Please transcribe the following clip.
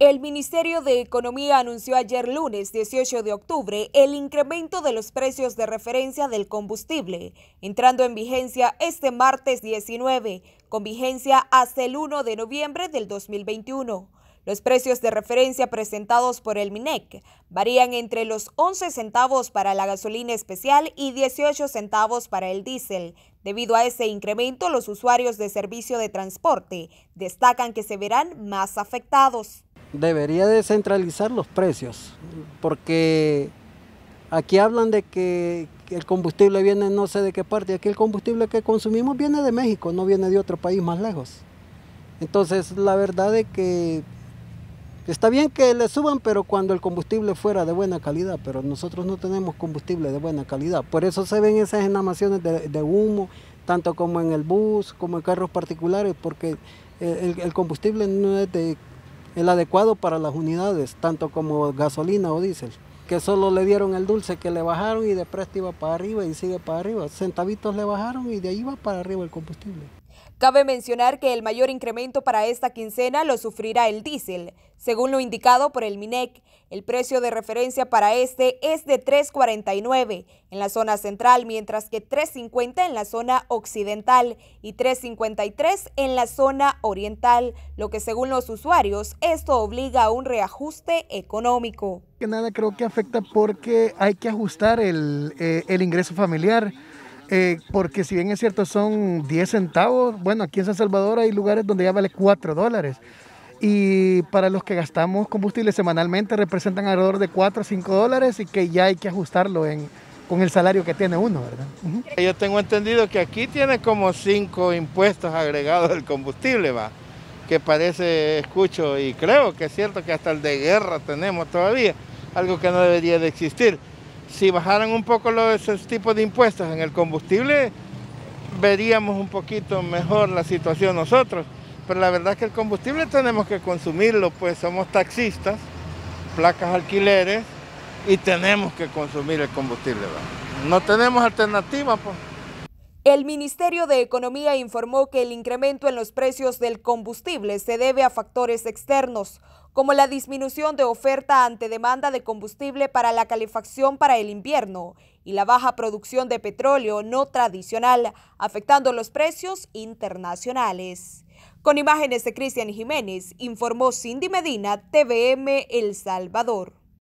El Ministerio de Economía anunció ayer lunes 18 de octubre el incremento de los precios de referencia del combustible, entrando en vigencia este martes 19, con vigencia hasta el 1 de noviembre del 2021. Los precios de referencia presentados por el MINEC varían entre los 11 centavos para la gasolina especial y 18 centavos para el diésel. Debido a ese incremento, los usuarios de servicio de transporte destacan que se verán más afectados debería descentralizar los precios, porque aquí hablan de que el combustible viene no sé de qué parte, aquí el combustible que consumimos viene de México, no viene de otro país más lejos. Entonces, la verdad es que está bien que le suban, pero cuando el combustible fuera de buena calidad, pero nosotros no tenemos combustible de buena calidad. Por eso se ven esas enamaciones de, humo, tanto como en el bus, como en carros particulares, porque el combustible no es de el adecuado para las unidades, tanto como gasolina o diésel, que solo le dieron el dulce que le bajaron y de presto iba para arriba y sigue para arriba. Centavitos le bajaron y de ahí va para arriba el combustible. Cabe mencionar que el mayor incremento para esta quincena lo sufrirá el diésel. Según lo indicado por el MINEC, el precio de referencia para este es de 3.49 en la zona central, mientras que 3.50 en la zona occidental y 3.53 en la zona oriental, lo que según los usuarios esto obliga a un reajuste económico. nada creo que afecta porque hay que ajustar el, eh, el ingreso familiar. Eh, porque si bien es cierto son 10 centavos, bueno, aquí en San Salvador hay lugares donde ya vale 4 dólares. Y para los que gastamos combustible semanalmente representan alrededor de 4 o 5 dólares y que ya hay que ajustarlo en, con el salario que tiene uno, ¿verdad? Yo tengo entendido que aquí tiene como 5 impuestos agregados del combustible, va que parece, escucho y creo que es cierto que hasta el de guerra tenemos todavía, algo que no debería de existir si bajaran un poco los, esos tipos de impuestos en el combustible, veríamos un poquito mejor la situación nosotros. Pero la verdad es que el combustible tenemos que consumirlo, pues somos taxistas, placas alquileres, y tenemos que consumir el combustible. No tenemos alternativa, pues. El Ministerio de Economía informó que el incremento en los precios del combustible se debe a factores externos, como la disminución de oferta ante demanda de combustible para la calefacción para el invierno y la baja producción de petróleo no tradicional, afectando los precios internacionales. Con imágenes de Cristian Jiménez, informó Cindy Medina, TVM El Salvador.